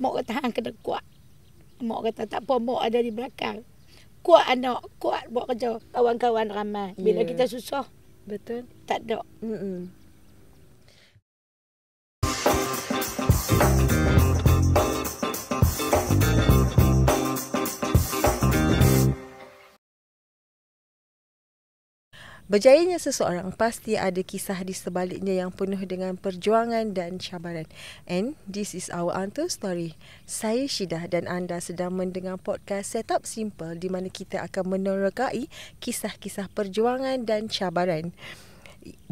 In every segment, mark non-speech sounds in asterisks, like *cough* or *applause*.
Mak kata hang kena kuat. Mak kata tak apa mak ada di belakang. Kuat anak, kuat buat kerja kawan-kawan ramai. Bila yeah. kita susah, betul? Tak ada. Mm-mm. Berjayanya seseorang pasti ada kisah di sebaliknya yang penuh dengan perjuangan dan cabaran. And this is our Anto story. Saya Syidah dan anda sedang mendengar podcast Setup Simple di mana kita akan menerokai kisah-kisah perjuangan dan cabaran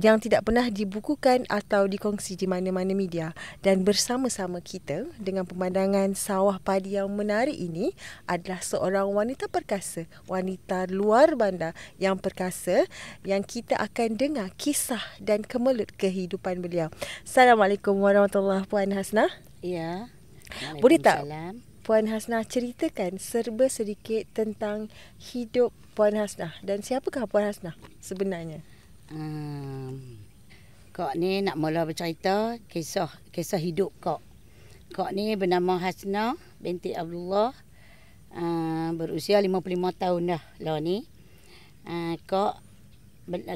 yang tidak pernah dibukukan atau dikongsi di mana-mana media dan bersama-sama kita dengan pemandangan sawah padi yang menarik ini adalah seorang wanita perkasa, wanita luar bandar yang perkasa yang kita akan dengar kisah dan kemelut kehidupan beliau. Assalamualaikum warahmatullahi Puan Hasnah. Ya. Boleh tak Puan Hasnah ceritakan serba sedikit tentang hidup Puan Hasnah dan siapakah Puan Hasnah sebenarnya? Ehm, kak ni nak mula bercerita kisah kisah hidup kak. Kak ni bernama Hasna binti Abdullah. Uh, berusia 55 tahun dah lah ni. Uh, ehm, kak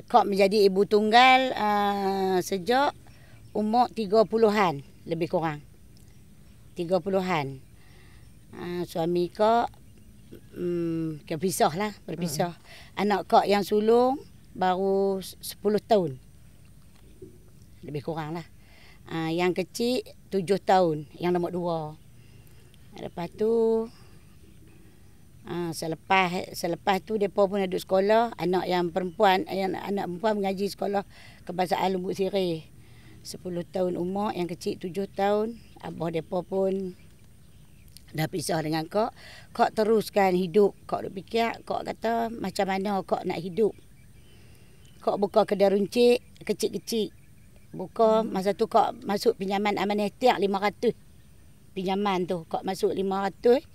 kak menjadi ibu tunggal uh, sejak umur 30-an lebih kurang. 30-an. Uh, suami kak um, hmm, kepisah lah, berpisah. Hmm. Anak kak yang sulung baru 10 tahun. Lebih kurang lah. Ah, yang kecil 7 tahun. Yang nombor 2. Lepas tu Ha, selepas selepas tu depa pun ada sekolah anak yang perempuan yang anak perempuan mengaji sekolah kebangsaan Lumbuk Sirih 10 tahun umur yang kecil 7 tahun abah depa pun dah pisah dengan kak kak teruskan hidup kak duk fikir kak kata macam mana kak nak hidup kak buka kedai runcit kecil-kecil. Buka hmm. masa tu kak masuk pinjaman amanah tiang 500. Pinjaman tu kak masuk 500.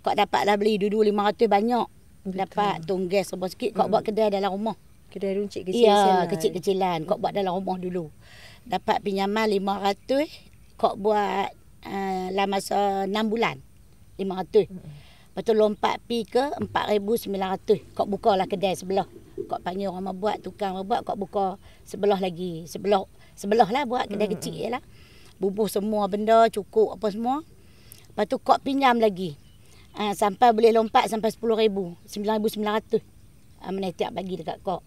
Kak dapat dah beli dulu 500 banyak. Betul. Dapat tunggas serba sikit kak hmm. buat kedai dalam rumah. Kedai runcit kecil ya, kecil-kecilan. Kak buat dalam rumah dulu. Dapat pinjaman 500. Kak buat uh, eh, dalam masa 6 bulan. lima ratus, hmm. tu lompat pi ke empat ribu sembilan ratus, Kak buka lah kedai sebelah kau panggil orang mau buat tukang mau buat kau buka sebelah lagi sebelah sebelah lah buat kedai hmm. kecil je hmm. lah bubuh semua benda cukup apa semua lepas tu kau pinjam lagi ha, sampai boleh lompat sampai sepuluh ribu sembilan ribu sembilan ratus ah, mana tiap bagi dekat kau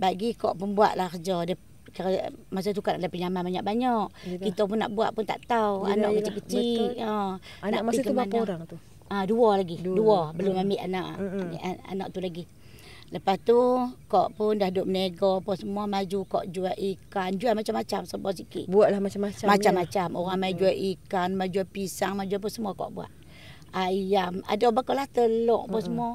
bagi kau pun buat lah kerja dia kira, masa tu kan ada pinjaman banyak-banyak yelah. kita pun nak buat pun tak tahu yelah, anak kecil-kecil ya, anak nak masa tu berapa orang tu? Ah ha, dua lagi dua, dua. belum hmm. ambil anak hmm. hmm. anak tu lagi Lepas tu kok pun dah duk menego apa semua maju kok jual ikan, jual macam-macam semua sikit. Buatlah macam-macam. Ya. Macam-macam. Ya. Orang mai hmm. jual ikan, mai jual pisang, mai jual apa semua kok buat. Ayam, ada lah telur apa hmm. semua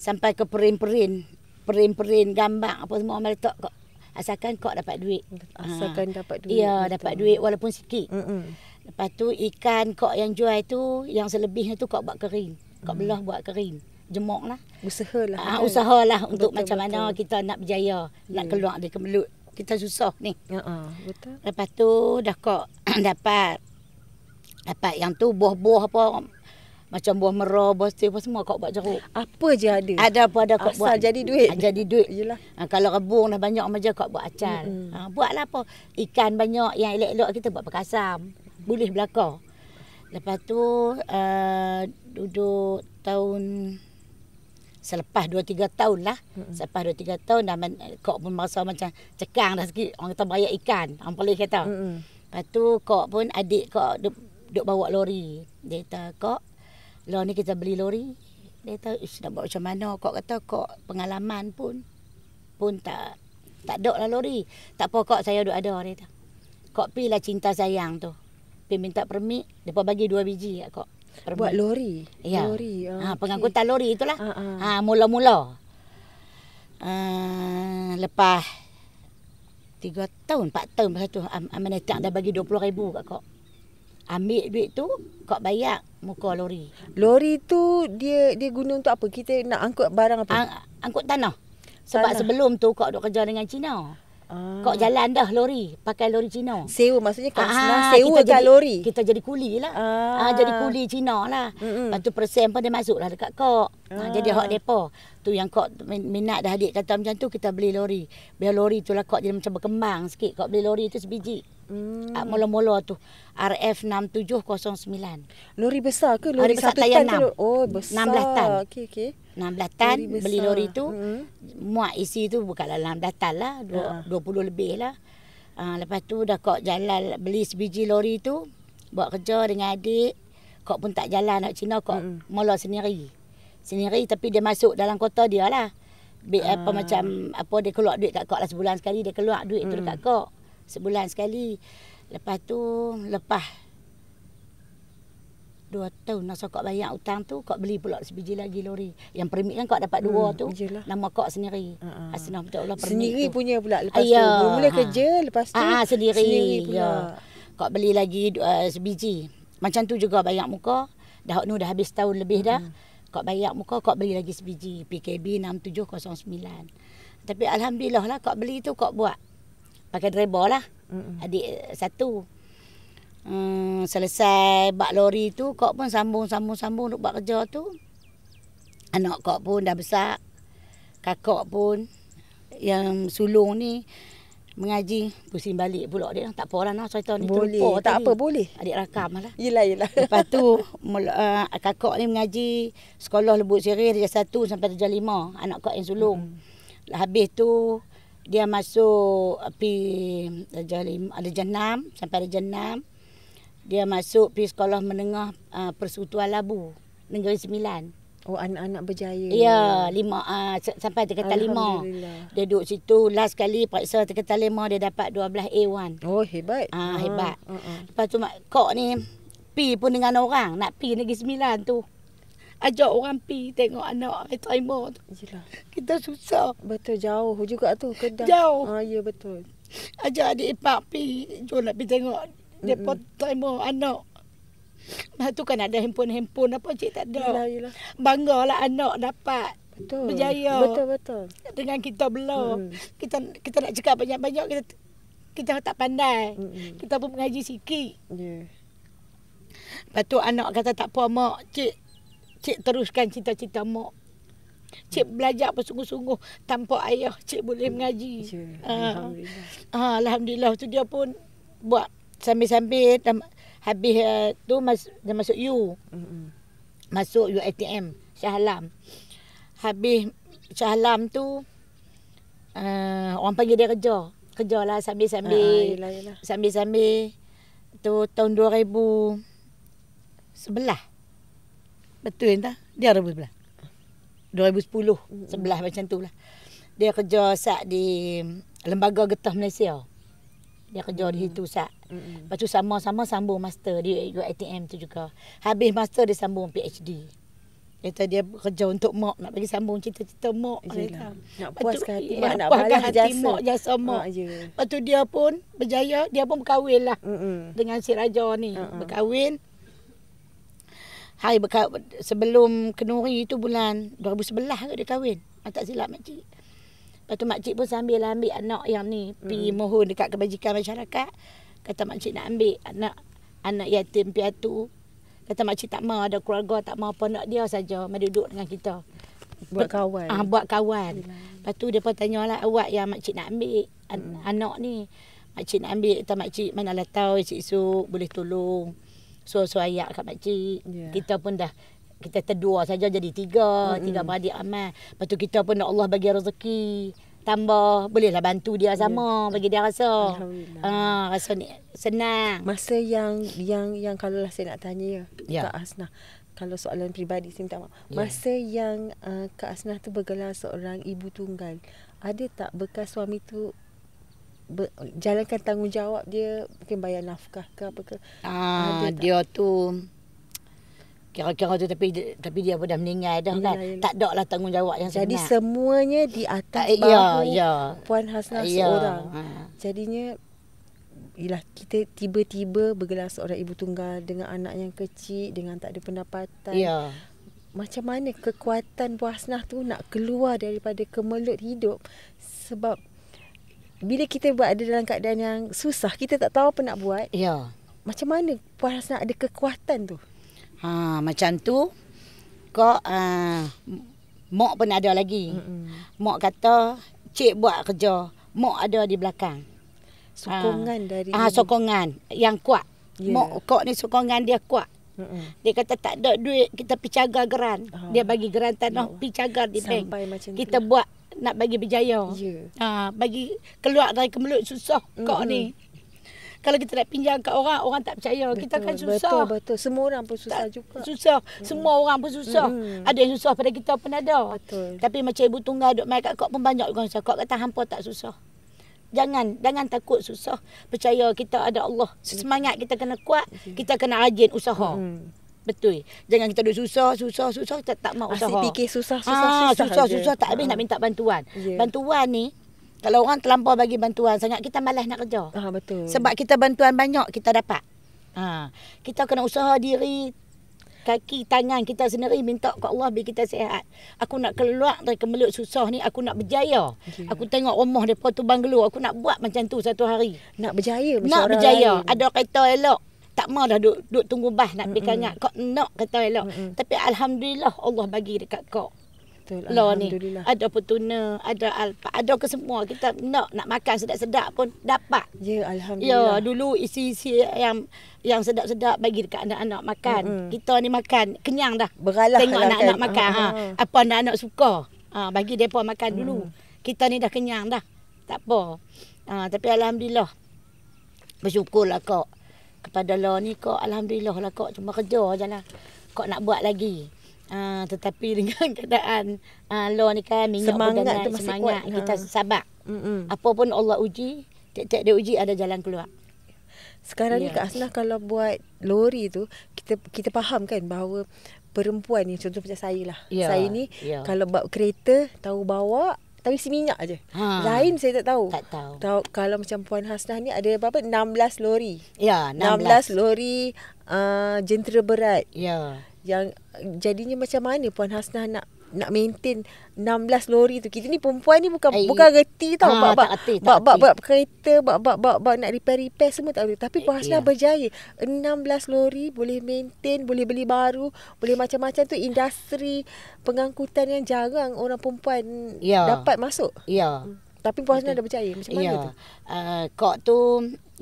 sampai ke perin-perin, perin-perin gambar apa semua mai letak kok. Asalkan kok dapat duit. Ha. Asalkan ha. dapat duit. Ya, dapat duit walaupun sikit. Hmm. Lepas tu ikan kok yang jual tu yang selebihnya tu kok buat kering. Kok hmm. belah buat kering jemok lah. Usahalah. Ah, usahalah betul, untuk betul, macam betul. mana kita nak berjaya. Yeah. Nak ya. keluar dari kemelut. Kita susah ni. Ya, uh-uh, betul. Lepas tu dah kok *clears throat* dapat. Dapat yang tu buah-buah apa. Macam buah merah, buah setiap apa semua kok buat jeruk. Apa je ada? Ada apa ada kok buat. jadi duit. Ah, jadi duit. Yelah. Ha, kalau rebung dah banyak macam kok buat acar. Mm-hmm. Ha, buatlah apa. Ikan banyak yang elok-elok kita buat perkasam. Boleh belakang. Lepas tu uh, duduk tahun selepas 2 3 tahun lah hmm. selepas 2 3 tahun dah kok pun masa macam cekang dah sikit orang kata bayar ikan orang boleh kata hmm. lepas tu kok pun adik kok duk, duk bawa lori dia kata kok lor ni kita beli lori dia kata ish nak buat macam mana kok kata kok pengalaman pun pun tak tak ada lah lori tak apa kok saya duk ada dia kata kok pilih cinta sayang tu pergi minta permit depa bagi 2 biji kat kok Permit. buat lori. Ya. Lori. Oh, ha, pengangkutan okay. lori itulah. Uh, uh. Ha, mula-mula. Uh, lepas 3 tahun, 4 tahun masa tu Amin datang dah bagi 20 ribu kat kok. Ambil duit tu, kok bayar muka lori. Lori tu dia dia guna untuk apa? Kita nak angkut barang apa? Ang, angkut tanah. Sebab tanah. sebelum tu kok dok kerja dengan Cina. Ah. Kau jalan dah lori Pakai lori Cina Sewa maksudnya kau ah, ah Sewa kita jadi, lori Kita jadi kuli lah ah. Ah, Jadi kuli Cina lah Mm-mm. Lepas tu persen pun dia masuk lah dekat kau ah. ah, Jadi hot depo Tu yang kau minat dah adik kata macam tu Kita beli lori Biar lori tu lah kau jadi macam berkembang sikit Kau beli lori tu sebiji Hmm. Ah, molo mula tu RF 6709 Lori besar ke? Lori besar satu tan yang Oh besar 16 tan okay, Enam 16 tan lori Beli lori tu hmm. Muat isi tu Bukanlah 16 tan lah ah. puluh uh. 20 lebih lah uh, Lepas tu dah kok jalan Beli sebiji lori tu Buat kerja dengan adik Kok pun tak jalan nak Cina Kok hmm. mula sendiri Sendiri tapi dia masuk dalam kota dia lah Bik, uh. apa macam apa dia keluar duit kat kok lah sebulan sekali dia keluar duit hmm. tu dekat kok sebulan sekali. Lepas tu lepas dua tahun nak sokok bayar hutang tu kau beli pula sebiji lagi lori. Yang permit kan kau dapat dua hmm, tu. Ijalah. Nama kau sendiri. Uh-huh. Asnah betul Allah permit. Sendiri tu. punya pula lepas Ayo. tu. Mula ha. kerja lepas tu. Ah uh sendiri. sendiri ya. Kau beli lagi uh, sebiji. Macam tu juga bayar muka. Dah nu dah habis tahun lebih dah. Hmm. Kau bayar muka kau beli lagi sebiji PKB 6709. Tapi alhamdulillah lah kau beli tu kau buat pakai driver lah. mm Adik eh, satu. Hmm, selesai bak lori tu, kok pun sambung-sambung-sambung duk bak kerja tu. Anak kok pun dah besar. Kakak pun yang sulung ni mengaji pusing balik pula dia. Tak apa lah nak cerita ni. Boleh. Tak tadi. apa boleh. Adik rakam lah. Yelah yelah. Lepas tu *laughs* eh, kakak ni mengaji sekolah lembut siri dari satu sampai dari lima. Anak kok yang sulung. mm Habis tu dia masuk pi Raja ada jenam sampai ada jenam dia masuk pi sekolah menengah uh, persekutuan labu negeri sembilan Oh anak-anak berjaya. Ya, lima uh, sampai tingkat lima. Dia duduk situ last kali periksa tingkat lima dia dapat 12 A1. Oh hebat. Uh, hebat. Ah hebat. Uh-uh. Lepas tu mak kok ni pi pun dengan orang nak pi negeri sembilan tu ajak orang pi tengok anak hari terima tu. Yelah. Kita susah. Betul jauh juga tu Kedah. Jauh. Ha, ya betul. Ajak adik ipar pi jom nak pi tengok depa terima anak. Lepas tu kan ada handphone-handphone apa cik tak ada. Yelah, yelah. Banggalah anak dapat. Betul. Berjaya. Betul, betul. Dengan kita belum. Hmm. Kita kita nak cakap banyak-banyak kita kita tak pandai. Hmm. Kita pun mengaji sikit. Ya. Yeah. Lepas tu anak kata tak apa mak, cik cik teruskan cita-cita mak. Cik belajar apa sungguh-sungguh tanpa ayah cik boleh mengaji. Ha. Alhamdulillah. Ha, Alhamdulillah tu dia pun buat sambil-sambil habis uh, tu mas, dia masuk U. hmm Masuk UATM Shah Alam. Habis Shah Alam tu uh, orang panggil dia kerja. Kerja lah sambil-sambil. Ha, Sambil-sambil. Tu tahun 2011. Betul entah. Dia ada berapa? 2010. Hmm. Sebelah macam tu lah. Dia kerja sat di Lembaga Getah Malaysia. Dia kerja hmm. di situ sat. Hmm. Lepas tu sama-sama sambung master di UITM tu juga. Habis master dia sambung PhD. Kata dia kerja untuk mak nak bagi sambung cerita-cerita mak dia. Nak puaskan hati mak nak balas jasa mak jasa mak. Oh, ah, yeah. Lepas tu dia pun berjaya, dia pun berkahwin lah mm-hmm. dengan si raja ni. Uh-huh. Berkahwin, hari sebelum kenuri itu bulan 2011 ke dia kahwin. Ah, tak silap makcik. Lepas tu makcik pun sambil ambil anak yang ni hmm. pergi mohon dekat kebajikan masyarakat. Kata makcik nak ambil anak anak yatim piatu. Kata makcik tak mau ada keluarga, tak mau apa nak dia saja mari duduk dengan kita. Buat kawan. Ah, buat kawan. Hmm. Lepas tu dia pun tanya lah awak yang makcik nak ambil hmm. anak ni. Makcik nak ambil, kata makcik mana lah tahu esok-esok boleh tolong so-so ayat kat makcik. Yeah. Kita pun dah kita terdua saja jadi tiga, mm-hmm. tiga beradik amal. Lepas tu kita pun nak ya Allah bagi rezeki. Tambah bolehlah bantu dia ya. sama yeah. bagi dia rasa. Alhamdulillah. Uh, rasa ni senang. Masa yang yang yang kalau lah saya nak tanya ya. Yeah. Kak Asnah. Kalau soalan peribadi saya minta maaf. Yeah. Masa yang uh, Kak Asnah tu bergelar seorang ibu tunggal. Ada tak bekas suami tu ber, jalankan tanggungjawab dia mungkin bayar nafkah ke apa ke ah dia tu kira-kira tu tapi tapi dia pun dah meninggal dah ya, kan ya, ya. tak ada lah tanggungjawab yang jadi sangat. semuanya di atas bahu ya, ya. puan hasnah ya. seorang ha. jadinya ialah kita tiba-tiba bergelar seorang ibu tunggal dengan anak yang kecil dengan tak ada pendapatan ya. macam mana kekuatan puan hasnah tu nak keluar daripada kemelut hidup sebab bila kita buat ada dalam keadaan yang susah, kita tak tahu apa nak buat. Ya. Macam mana puas nak ada kekuatan tu? Ha, macam tu kau a uh, mak pun ada lagi. Mm-mm. Mak kata cik buat kerja, mak ada di belakang. Sokongan uh, dari Ah, uh, sokongan yang kuat. Yeah. Mak kau ni sokongan dia kuat. Dia kata tak ada duit kita pergi cagar geran. Ah. Dia bagi geran tanah, ya oh, pergi cagar di Sampai bank. kita buat nak bagi berjaya. Yeah. Ha, bagi keluar dari kemelut susah mm-hmm. kau ni. Kalau kita nak pinjam kat orang, orang tak percaya. Betul, kita kan susah. Betul, betul. Semua orang pun susah tak, juga. Susah. Mm. Semua orang pun susah. Mm. Ada yang susah pada kita pun ada. Betul. Tapi macam ibu tunggal duduk main kat kau pun banyak orang susah. Kau kata hampa tak susah. Jangan, jangan takut susah. Percaya kita ada Allah. Mm. Semangat kita kena kuat, mm. kita kena rajin usaha. Mm. Betul. Jangan kita duduk susah, susah, susah tak tak mau usaha. Asyik fikir susah, susah, ha, susah. Susah, susah, susah tak habis ha. nak minta bantuan. Yeah. Bantuan ni kalau orang terlampau bagi bantuan sangat kita malas nak kerja. Ha, betul. Sebab kita bantuan banyak kita dapat. Ha. Kita kena usaha diri kaki tangan kita sendiri minta kepada Allah biar kita sihat. Aku nak keluar dari kemelut susah ni, aku nak berjaya. Yeah. Aku tengok rumah depa tu banglo, aku nak buat macam tu satu hari. Nak berjaya Nak berjaya. Lain. Ada kereta elok, tak mau dah duduk duk tunggu bas nak pergi kangat. Kau nak kata elok. Mm-mm. Tapi Alhamdulillah Allah bagi dekat kau. Betul. Alhamdulillah. Ni. Ada petuna, ada alpa, ada ke semua. Kita nak nak makan sedap-sedap pun dapat. Ya, Alhamdulillah. Ya, dulu isi-isi yang yang sedap-sedap bagi dekat anak-anak makan. Mm-hmm. Kita ni makan, kenyang dah. Beralah Tengok lah anak-anak kan. makan. Ha. Ah, ah. Apa anak-anak suka. Ha, bagi mereka makan dulu. Kita ni dah kenyang dah. Tak apa. Ha, tapi Alhamdulillah. Bersyukurlah kau kepada lo ni kok alhamdulillah lah kok cuma kerja je lah. Kok nak buat lagi. Uh, tetapi *laughs* dengan keadaan uh, ah, lo ni kan minyak semangat tu masih semangat kuat, kita ha? sabar. Mm-mm. Apa pun Allah uji, tiap-tiap dia uji ada jalan keluar. Sekarang yeah. ni ya. Kak Aslah kalau buat lori tu, kita kita faham kan bahawa perempuan ni contoh macam saya lah. Yeah. Saya ni yeah. kalau buat kereta, tahu bawa, tapi si minyak aja. Ha. Lain saya tak tahu. Tak tahu. Tahu kalau macam Puan Hasnah ni ada apa? 16 lori. Ya, 16, 16 lori uh, jentera berat. Ya. Yang jadinya macam mana Puan Hasnah nak nak maintain 16 lori tu. Kita ni perempuan ni bukan Ay. bukan reti tau. Ha, bak, bak, bak, bak, kereta, bak, bak, bak, bak, nak repair-repair semua tak boleh. Tapi Puan yeah. berjaya. 16 lori boleh maintain, boleh beli baru, boleh macam-macam tu industri pengangkutan yang jarang orang perempuan yeah. dapat masuk. Ya. Yeah. Hmm. Tapi Puan Hasna lah dah berjaya. Macam mana yeah. tu? Uh, kok tu,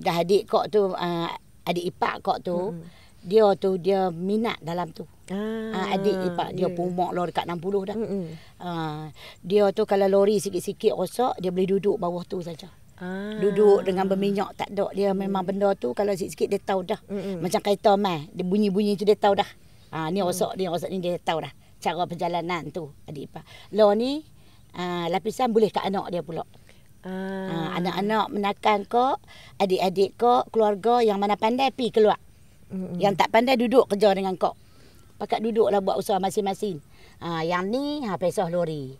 dah adik kok tu, uh, adik ipak kok tu, hmm dia tu dia minat dalam tu. Ah, ah adik ipak dia yeah. Ya. pumak lor dekat 60 dah. Mm-hmm. Ah, dia tu kalau lori sikit-sikit rosak dia boleh duduk bawah tu saja. Ah. Duduk dengan berminyak tak dok dia memang mm-hmm. benda tu kalau sikit-sikit dia tahu dah. Mm-hmm. Macam kereta mai, dia bunyi-bunyi tu dia tahu dah. Ah ni mm. rosak mm ni rosak ni dia tahu dah cara perjalanan tu adik ipak. Lor ni ah, lapisan boleh kat anak dia pula. Ah. ah anak-anak menakan kok, adik-adik kok, keluarga yang mana pandai pi keluar. Mm-hmm. Yang tak pandai duduk kerja dengan kok. Pakat duduklah buat usaha masing-masing. Ha, yang ni ha pesoh lori.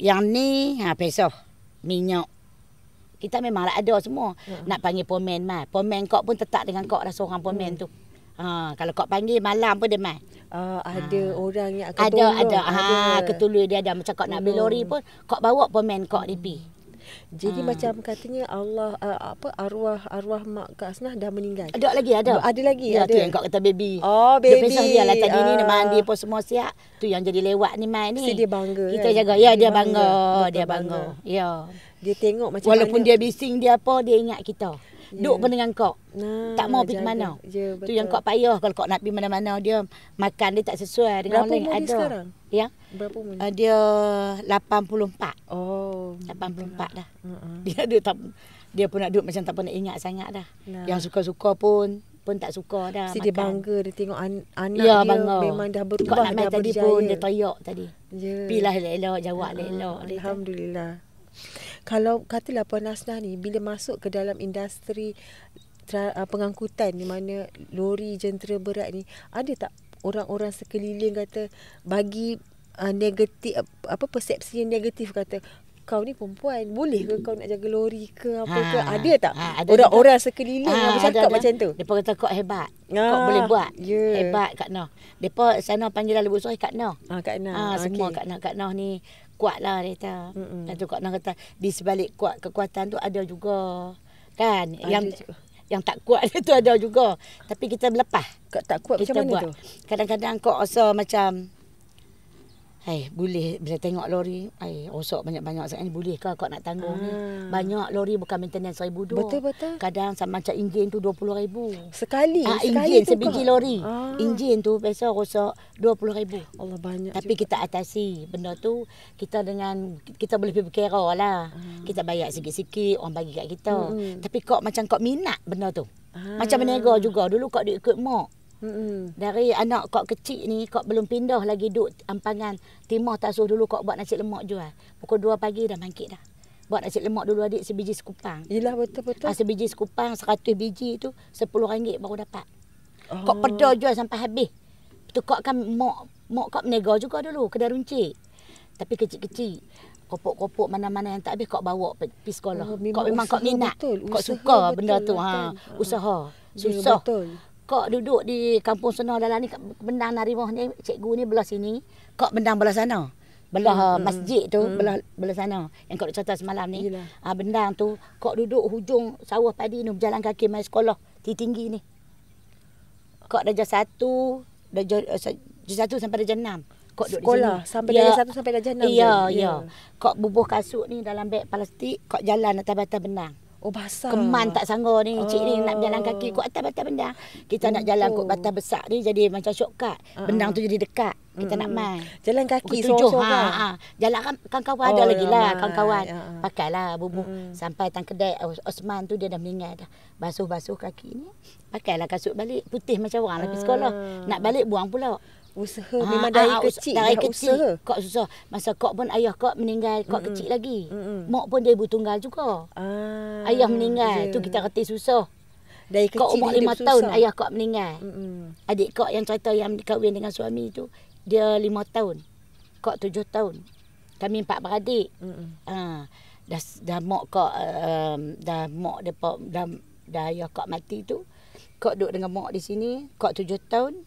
Yang ni ha pesoh minyak. Kita memanglah ada semua. Mm-hmm. Nak panggil pomen mai. Pomen kok pun tetap dengan kok dah seorang pomen mm-hmm. tu. Ha, kalau kok panggil malam pun dia mai. Uh, ada ha. orang yang akan ada, tolong. Ada, ha, ada. Ha, ketulu dia ada. Macam kau nak beli hmm. lori pun, kok bawa pemain kau di pergi. Jadi hmm. macam katanya Allah uh, apa arwah arwah mak Kak Asnah dah meninggal. Ada lagi ada. Ada lagi ya, ada. Tu kau kata baby. Oh baby. Dia pesan dia lah tadi uh, ni mandi ah. pun semua siap. Tu yang jadi lewat ni mai ni. Dia bangga. Kita kan? jaga. Ya dia, bangga. bangga. Dia bangga. bangga. Ya. Dia tengok macam Walaupun mana. dia bising dia apa dia ingat kita. Yeah. Duk pun dengan kau. Nah, tak mau pergi mana. Yeah, tu yang kau payah kalau kau nak pergi mana-mana dia makan dia tak sesuai dengan Berapa orang ada. umur dia sekarang? Ya. Berapa umur dia? Uh, dia 84. Oh belum 84 dah. *laughs* Dia ada tak dia pun nak duduk macam tak pernah ingat sangat dah. Nah. Yang suka-suka pun pun tak suka dah. Si dia bangga dia tengok an- anak ya, dia bangga. memang dah berubah Kau nak tadi pun dia toyok tadi. Yeah. Pilah elok-elok jawab uh elok-elok. Alhamdulillah. Kalau katalah Puan Asnah ni bila masuk ke dalam industri ah, pengangkutan di mana lori jentera berat ni ada tak orang-orang sekeliling kata bagi uh, negatif apa persepsi yang negatif kata kau ni perempuan boleh ke kau nak jaga lori ke apa ke ha. ada tak ha, orang-orang ada. sekeliling ha, yang bercakap ada, ada. macam tu depa kata kau hebat ha, kau boleh buat yeah. hebat kak noh depa sana panggil lalu suri kak noh ha, kak noh ha, semua okay. kak noh kak noh ni kuatlah dia kata mm tu kak noh kata di sebalik kuat kekuatan tu ada juga kan ada yang juga. yang tak kuat dia tu ada juga tapi kita berlepas kau tak kuat kita macam mana buat. tu kadang-kadang kau rasa macam Hai, boleh bila tengok lori, ai rosak banyak-banyak sangat ni boleh ke kau nak tanggung hmm. ni? Ah. Banyak lori bukan maintenance 1000 dua. Betul betul. Kadang sama macam enjin tu 20000. Sekali, ha, sekali enjin sebiji kau. lori. Ah. Enjin tu biasa rosak 20000. Allah banyak. Tapi juga. kita atasi benda tu kita dengan kita boleh pergi berkira lah. Hmm. Kita bayar sikit-sikit orang bagi kat kita. Hmm. Tapi kau macam kau minat benda tu. Hmm. Macam menega juga dulu kau duit ikut mak. Dari anak kok kecil ni kok belum pindah lagi duduk ampangan timah tak suruh dulu kok buat nasi lemak jual. Pukul 2 pagi dah bangkit dah. Buat nasi lemak dulu adik sebiji sekupang. Yalah betul betul. Ah sebiji sekupang 100 biji tu RM10 baru dapat. Oh. Kau peda jual sampai habis. Tu kau kan mak mak kok menega juga dulu kedai runcit. Tapi kecil-kecil kopok-kopok mana-mana yang tak habis kok bawa pergi sekolah. Oh, memang kau memang usaha, minat. kok suka benda betul, tu ha. Usaha. Ya, Susah. Yeah, kok duduk di kampung sana dalam ni bendang benang narimah ni cikgu ni belah sini kok bendang belah sana belah hmm, hmm. masjid tu hmm. belah belah sana yang kok cerita semalam ni ha, ah, bendang tu kok duduk hujung sawah padi ni berjalan kaki mai sekolah tinggi ni kok darjah satu eh, darjah satu sampai darjah enam kok duduk sekolah di sini. sampai ya, darjah satu sampai darjah enam iya iya kok bubuh kasut ni dalam beg plastik kok jalan atas batas bendang. Oh basah. Keman tak sanggup ni. Oh. Cik ni nak oh. jalan kaki kuat atas batas bendang. Kita Bintu. nak jalan kuat batas besar ni jadi macam shortcut. Ah. Bendang uh-huh. tu jadi dekat. Kita uh-huh. nak mm. main. Jalan kaki sorang-sorang. Ha, ha. Jalan kan kawan-kawan oh, ada lagi lah. Kawan-kawan. uh Pakailah bumbu uh mm. Sampai tang kedai Osman tu dia dah meninggal dah. Basuh-basuh kaki ni. Pakailah kasut balik. Putih macam orang uh-huh. sekolah. Ah. Nak balik buang pula. Usaha ha, memang ah, dari ha, ha, kecil Dari kecil usaha. Kak susah Masa kok pun ayah kok meninggal kok mm-hmm. kecil lagi mm-hmm. Mak pun dia ibu tunggal juga ah, Ayah meninggal yeah. tu kita kata susah dari kecil Kok umur lima tahun ayah kok meninggal mm-hmm. Adik kok yang cerita yang kahwin dengan suami tu Dia lima tahun Kok tujuh tahun Kami empat beradik mm-hmm. ha, dah, dah mak kak um, Dah mak depa, dah, dah ayah kok mati tu Kok duduk dengan mak di sini kok tujuh tahun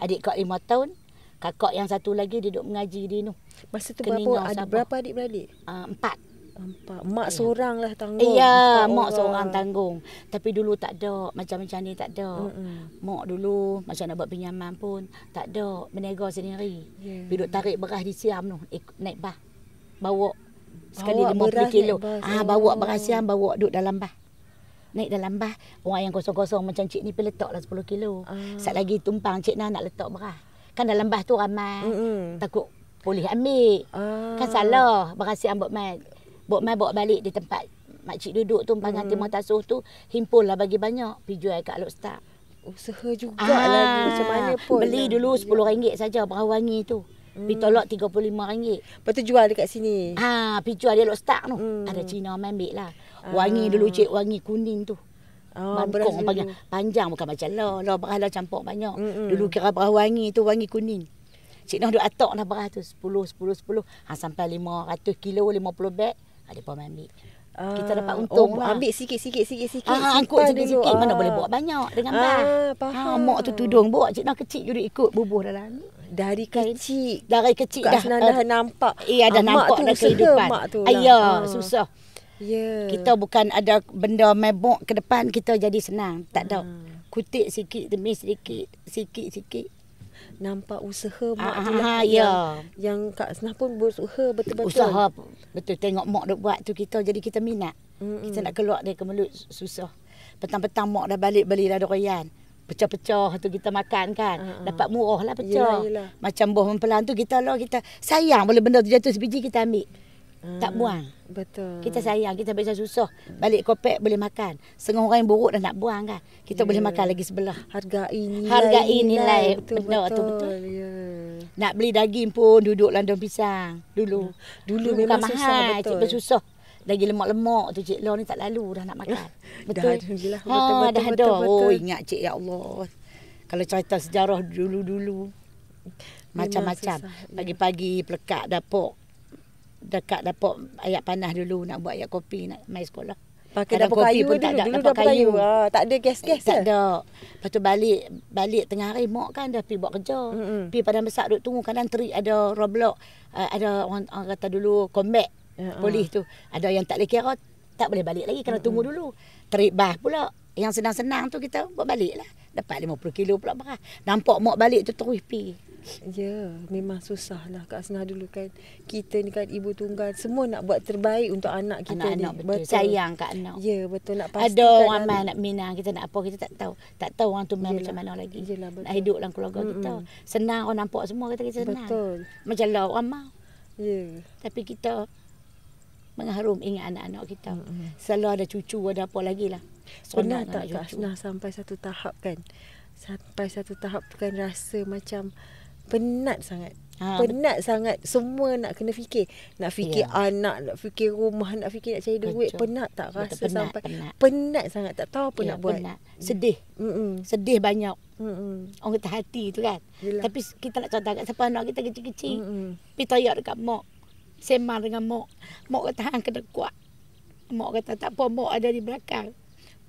Adik kak lima tahun. Kakak yang satu lagi dia duduk mengaji di Nuh. Masa tu berapa, ada berapa adik-beradik? Uh, ah, empat. Empat. Mak ya. seorang lah tanggung. Iya, eh, mak seorang tanggung. Tapi dulu tak ada. Macam-macam ni tak ada. Mm-hmm. Mak dulu macam nak buat pinjaman pun tak ada. Menega sendiri. Yeah. Duduk tarik beras di siam tu. Eh, naik bah. Bawa. Sekali bawa 50 kilo. Ah, bawa beras siam, bawa duduk dalam bah naik dalam bas orang yang kosong-kosong macam cik ni pergi letaklah 10 kilo. Uh. Sat lagi tumpang cik nak nak letak beras. Kan dalam bas tu ramai. Mm-hmm. Takut boleh ambil. Uh. Kan salah berasi ambok mai. Bok mai bawa balik di tempat mak duduk tu pangan mm. timah tasuh tu himpul lah bagi banyak pi jual kat Alok Star. Usaha juga ah. lagi macam mana ah. pun. Beli dulu ya. RM10 saja berawangi tu. Hmm. Pergi tolak RM35. Lepas tu jual dekat sini. Ha, pergi jual dia lot stuck tu. Hmm. Ada Cina main ambil lah. Ah. Wangi dulu cik, wangi kuning tu. Oh, Mangkong panjang. panjang bukan macam lo. Lo berah lah campur banyak. mm Dulu kira berah wangi tu, wangi kuning. Cik Noh duk atok lah berah tu. 10, 10, 10. Ha, sampai ratus kilo, lima puluh beg. Ada ha, pun ambil. Uh, kita dapat ah. untung oh, lah. Ambil sikit, sikit, sikit, sikit. Ah, angkut sikit, sikit. Mana ah. boleh buat banyak dengan ah, bah. Ah, ha, mak tu tudung buat. Cik Noh kecil juga ikut bubuh dalam dari kecil dari kecil dah dah eh, uh, nampak eh, ya dah mak nampak tu dah kehidupan mak tu lah. ya uh. susah yeah. kita bukan ada benda mabuk ke depan kita jadi senang tak tahu hmm. uh. kutik sikit demi sikit sikit-sikit nampak usaha mak uh, tu lah uh, yang, kak senah pun berusaha betul-betul usaha betul tengok mak dok buat tu kita jadi kita minat Mm-mm. kita nak keluar dari kemelut susah petang-petang mak dah balik beli lah durian pecah-pecah tu kita makan kan. Uh-huh. Dapat murah lah pecah. Yelah, yelah. Macam buah mempelan tu kita lah kita sayang boleh benda tu jatuh sebiji kita ambil. Hmm, tak ah, buang. Betul. Kita sayang, kita biasa susah. Balik kopek boleh makan. Setengah orang yang buruk dah nak buang kan. Kita yeah. boleh makan lagi sebelah. Harga ini. Harga ini lah. Betul, benda betul. Tu, betul. Yeah. Nak beli daging pun duduk dalam pisang. Dulu. Hmm. Dulu, Dulu memang susah. Mahal. susah. Lagi lemak-lemak tu Cik Lo ni tak lalu dah nak makan. *laughs* Ha, betul. Dah ada lah. Ha, betul, dah ada. Oh, ingat Cik, ya Allah. Kalau cerita sejarah dulu-dulu. Macam-macam. Ya. Pagi-pagi pelekat dapur. Dekat dapur ayat panas dulu nak buat ayat kopi nak main sekolah. Pakai dapur, kayu pun dulu, tak ada. dapur, kayu. Ah, tak ada gas-gas eh, Tak ada. Lepas tu balik, balik tengah hari mak kan dah pergi buat kerja. Mm-hmm. Pergi padang besar duduk tunggu. Kadang terik ada roblox. Uh, ah, ada orang, orang kata dulu combat uh polis tu. Ada yang tak boleh kira, tak boleh balik lagi kena uh-huh. tunggu dulu. Terik bas pula. Yang senang-senang tu kita buat balik lah. Dapat 50 kilo pula berah. Nampak mak balik tu terus pi Ya, memang susah lah Kak Asnah dulu kan. Kita ni kan ibu tunggal. Semua nak buat terbaik untuk anak kita anak-anak ni. Anak-anak betul. betul. Sayang Kak Anak. Ya, betul. Nak pastikan. Ada orang lah. mana nak minang. Kita nak apa, kita tak tahu. Tak tahu orang tu main macam mana lagi. Yelah, Nak hidup dalam keluarga Mm-mm. kita. Senang orang nampak semua kata kita senang. Betul. Macam lah orang mau. Ya. Yeah. Tapi kita mengharum ingat anak-anak kita. Mm-hmm. Selalu ada cucu, ada apa lagi lah. Pernah tak Kak Asna sampai satu tahap kan? Sampai satu tahap tu kan rasa macam penat sangat. Ha, penat sangat. Semua nak kena fikir. Nak fikir yeah. anak, nak fikir rumah, nak fikir nak cari duit. Betul. Penat tak rasa betul, penat, sampai? Penat. penat sangat. Tak tahu apa yeah, nak penat. buat. Hmm. Sedih. Mm-mm. Sedih banyak. Mm-mm. Orang kata hati tu kan. Yelah. Tapi kita nak contoh kat siapa anak kita kecil-kecil. Mm-mm. Pergi tayak dekat mak semang dengan mok. Mok kata hang kena kuat. Mok kata tak apa mok ada di belakang.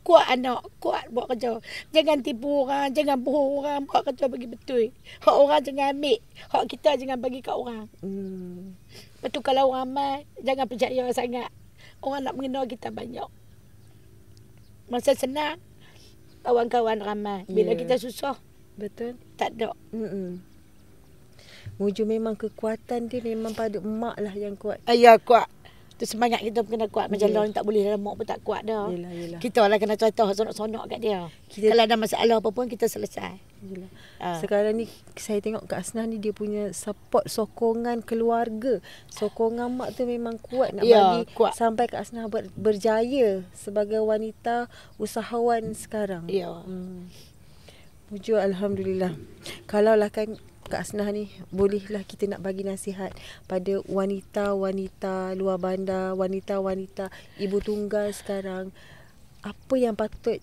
Kuat anak, kuat buat kerja. Jangan tipu orang, jangan bohong orang, buat kerja bagi betul. Hak orang jangan ambil, hak kita jangan bagi kat orang. Hmm. Betul kalau orang amal, jangan percaya sangat. Orang nak mengenal kita banyak. Masa senang, kawan-kawan ramai. Bila yeah. kita susah, betul? Tak ada. Mm-mm. Muju memang kekuatan dia memang pada mak lah yang kuat. ayah ya, kuat. Tu semangat kita pun kena kuat. Macam yeah. lorang tak boleh dalam mak pun tak kuat dah. Yelah, yelah. Kita lah kena contoh sonok-sonok kat dia. Kita... Kalau ada masalah apa pun kita selesai. Yelah. Ah. Sekarang ni saya tengok Kak Asnah ni dia punya support sokongan keluarga. Sokongan mak tu memang kuat nak yeah, bagi kuat. sampai Kak Asnah ber, berjaya sebagai wanita usahawan sekarang. Ya. Yeah. Hmm. Mujur Alhamdulillah. Kalau lah kan Kak Asnah ni Bolehlah kita nak bagi nasihat Pada wanita-wanita luar bandar Wanita-wanita ibu tunggal sekarang Apa yang patut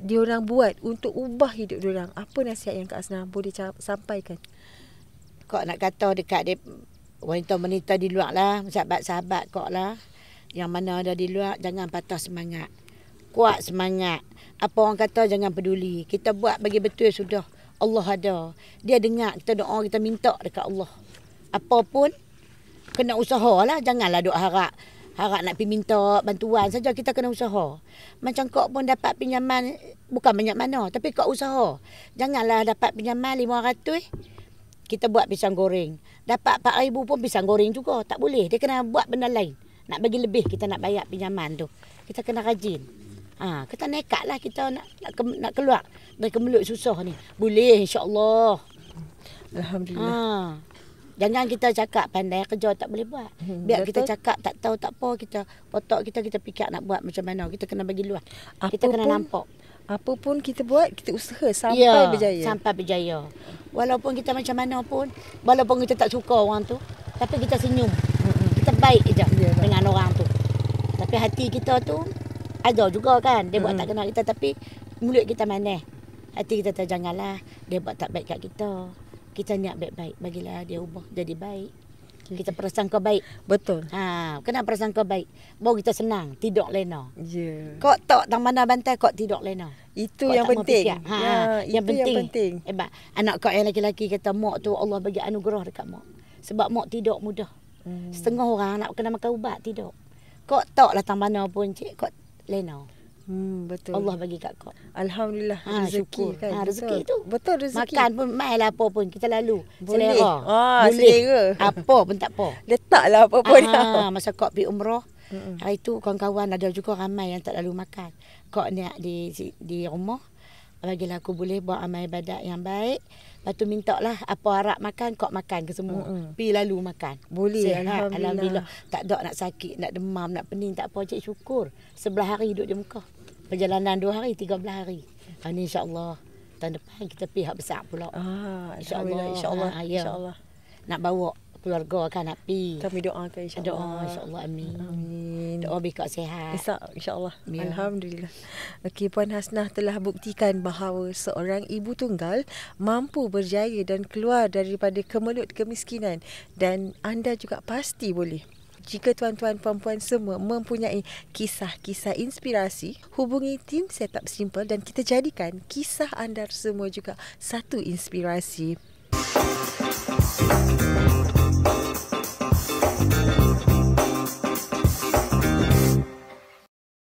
dia orang buat Untuk ubah hidup orang Apa nasihat yang Kak Asnah boleh sampaikan Kak nak kata dekat dia Wanita-wanita di luar lah Sahabat-sahabat kak lah Yang mana ada di luar Jangan patah semangat Kuat semangat Apa orang kata jangan peduli Kita buat bagi betul sudah Allah ada. Dia dengar kita doa, kita minta dekat Allah. Apa pun, kena usaha Janganlah duk harap. Harap nak pergi minta bantuan saja kita kena usaha. Macam kau pun dapat pinjaman, bukan banyak mana, tapi kau usaha. Janganlah dapat pinjaman RM500, kita buat pisang goreng. Dapat RM4,000 pun pisang goreng juga. Tak boleh, dia kena buat benda lain. Nak bagi lebih kita nak bayar pinjaman tu. Kita kena rajin. Ah, ha, kita lah kita nak nak, ke, nak keluar dari kemelut susah ni. Boleh insya-Allah. Alhamdulillah. Ha. Jangan kita cakap pandai kerja tak boleh buat. Hmm, Biar betul. kita cakap tak tahu tak apa kita otak kita kita fikir nak buat macam mana. Kita kena bagi luas. Apa kita kena pun, nampak. Apa pun kita buat, kita usaha sampai ya, berjaya. Sampai berjaya. Walaupun kita macam mana pun, walaupun kita tak suka orang tu, tapi kita senyum. Hmm. Kita baik je ya, dengan orang tu. Tapi hati kita tu ada juga kan dia buat tak hmm. kenal kita tapi mulut kita mana hati kita tak janganlah dia buat tak baik kat kita kita niat baik-baik bagilah dia ubah jadi baik okay. kita prasangka baik betul ha kena prasangka baik bawa kita senang tidur lena ya yeah. kok tak tang mana bantai kok tidur lena itu kau yang penting ha, ya itu yang penting, yang penting. hebat anak kau yang lelaki kata mak tu Allah bagi anugerah dekat mak sebab mak tidur mudah hmm. setengah orang nak kena makan ubat tidur kok tak lah tambah mana pun cik kok Lena. Hmm, betul. Allah bagi kat kau. Alhamdulillah ha, rezeki syukur. kan. Ha, rezeki betul. tu. Betul rezeki. Makan pun mai lah apa pun kita lalu. Boleh. Ha, ah, selera. Apa pun tak apa. Letaklah apa pun. Ha, *laughs* ha. masa kau pergi umrah. Mm-mm. Hari tu kawan-kawan ada juga ramai yang tak lalu makan. Kau ni di di rumah. Bagilah aku boleh buat amal ibadat yang baik. Lepas tu minta lah apa harap makan kau makan ke semua. Mm-hmm. Pi lalu makan. Boleh Sehat, alhamdulillah. alhamdulillah. Tak ada nak sakit, nak demam, nak pening, tak apa cik syukur. Sebelah hari duduk di muka. Perjalanan dua hari, tiga belah hari. Ha, ni insyaAllah tahun depan kita pihak besar pula. Ah, insyaAllah. insya InsyaAllah. Ha, ya. InsyaAllah. Nak bawa keluarga akan nak pergi. Kami doakan insya-Allah. Doa insya-Allah amin. Amin. Doa bagi sihat. Insya, insya-Allah. Ya. Alhamdulillah. Okey puan Hasnah telah buktikan bahawa seorang ibu tunggal mampu berjaya dan keluar daripada kemelut kemiskinan dan anda juga pasti boleh. Jika tuan-tuan puan-puan semua mempunyai kisah-kisah inspirasi, hubungi tim Setup Simple dan kita jadikan kisah anda semua juga satu inspirasi. Thank you.